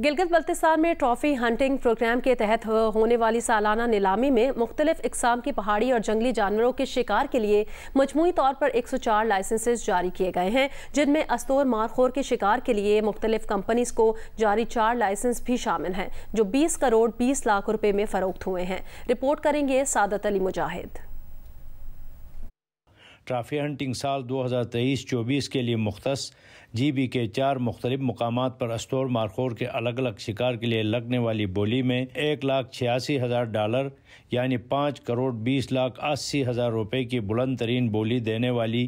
गिलगित बल्तिसान में trophy hunting programme के तहत होने वाली सालाना नीलामी में मुख्तलिफ इकसाम की पहाड़ी और जंगली जानवरों के शिकार के लिए मजमू तौर पर 104 लाइसेंसेस जारी किए गए हैं जिनमें अस्तोर मारखोर के शिकार के लिए मुख्तलिफ कंपनीज को जारी चार लाइसेंस भी शामिल हैं जो 20 करोड़ 20 लाख रुपये में फ़रोख्त हुए हैं रिपोर्ट करेंगे सादत अली मुजाहिद ट्राफी हंटिंग साल 2023-24 के लिए मुख्त जी बी के चार मुख्तलिफ मकाम पर अस्तोर मारखोर के अलग अलग शिकार के लिए लगने वाली बोली में एक लाख छियासी हज़ार डॉलर यानी पाँच करोड़ बीस लाख अस्सी हज़ार रुपये की बुलंद तरीन बोली देने वाली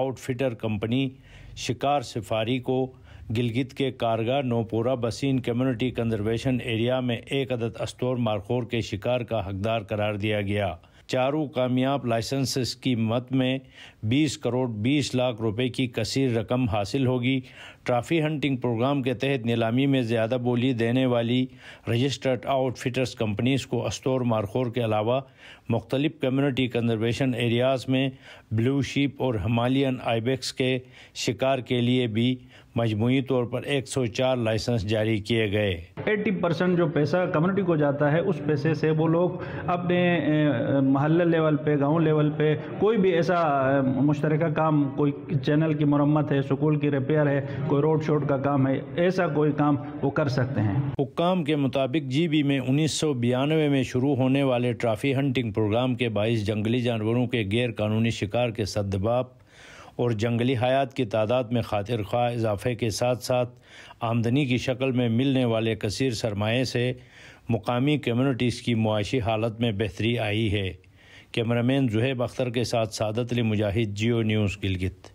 आउटफिटर कंपनी शिकार सिफारी को गिलगित के कारगा नोपुरा बसीन कम्युनिटी कंजर्वेशन एरिया में एक अदद अस्तोर मारखोर के शिकार का हकदार करार दिया गया चारों कामयाब लाइसेंस की मत में 20 करोड़ 20 लाख रुपए की कसर रकम हासिल होगी ट्राफी हंटिंग प्रोग्राम के तहत नीलामी में ज़्यादा बोली देने वाली रजिस्टर्ड आउटफिटर्स कंपनीज़ को अस्तोर मारखोर के अलावा मुख्तलिफ कम्यूनिटी कन्जर्वेशन एरियाज़ में ब्लू शीप और हमालियन आइबेक्स के शिकार के लिए भी मजमू तौर पर 104 लाइसेंस जारी किए गए 80 परसेंट जो पैसा कम्युनिटी को जाता है उस पैसे से वो लोग अपने महल्ला लेवल पे गांव लेवल पे कोई भी ऐसा मुश्तरक काम कोई चैनल की मरम्मत है स्कूल की रिपेयर है कोई रोड शोड का काम है ऐसा कोई काम वो कर सकते हैं हुकाम के मुताबिक जीबी में उन्नीस में शुरू होने वाले ट्रॉफी हंटिंग प्रोग्राम के बाईस जंगली जानवरों के गैर कानूनी शिकार के सदबाप और जंगली हयात की तादाद में खातिर खा इजाफे के साथ साथ आमदनी की शक्ल में मिलने वाले कसर सरमाए से मुकामी कम्यूनिटीज़ की मुआशी हालत में बेहतरी आई है कैमरामैन जुहेब अख्तर के साथ सादत अली मुजाहिद जियो न्यूज़ गिलगित